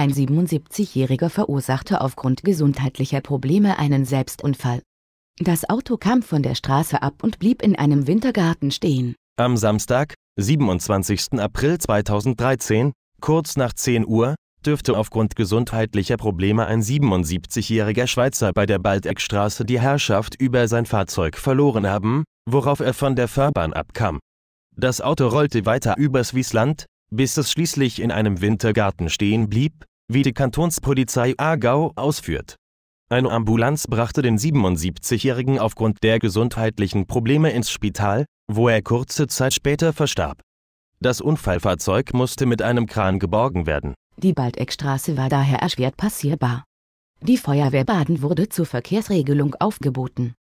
Ein 77-Jähriger verursachte aufgrund gesundheitlicher Probleme einen Selbstunfall. Das Auto kam von der Straße ab und blieb in einem Wintergarten stehen. Am Samstag, 27. April 2013, kurz nach 10 Uhr, dürfte aufgrund gesundheitlicher Probleme ein 77-jähriger Schweizer bei der Baldeckstraße die Herrschaft über sein Fahrzeug verloren haben, worauf er von der Fahrbahn abkam. Das Auto rollte weiter übers Wiesland, bis es schließlich in einem Wintergarten stehen blieb, wie die Kantonspolizei Aargau ausführt. Eine Ambulanz brachte den 77-Jährigen aufgrund der gesundheitlichen Probleme ins Spital, wo er kurze Zeit später verstarb. Das Unfallfahrzeug musste mit einem Kran geborgen werden. Die Baldeckstraße war daher erschwert passierbar. Die Feuerwehr Baden wurde zur Verkehrsregelung aufgeboten.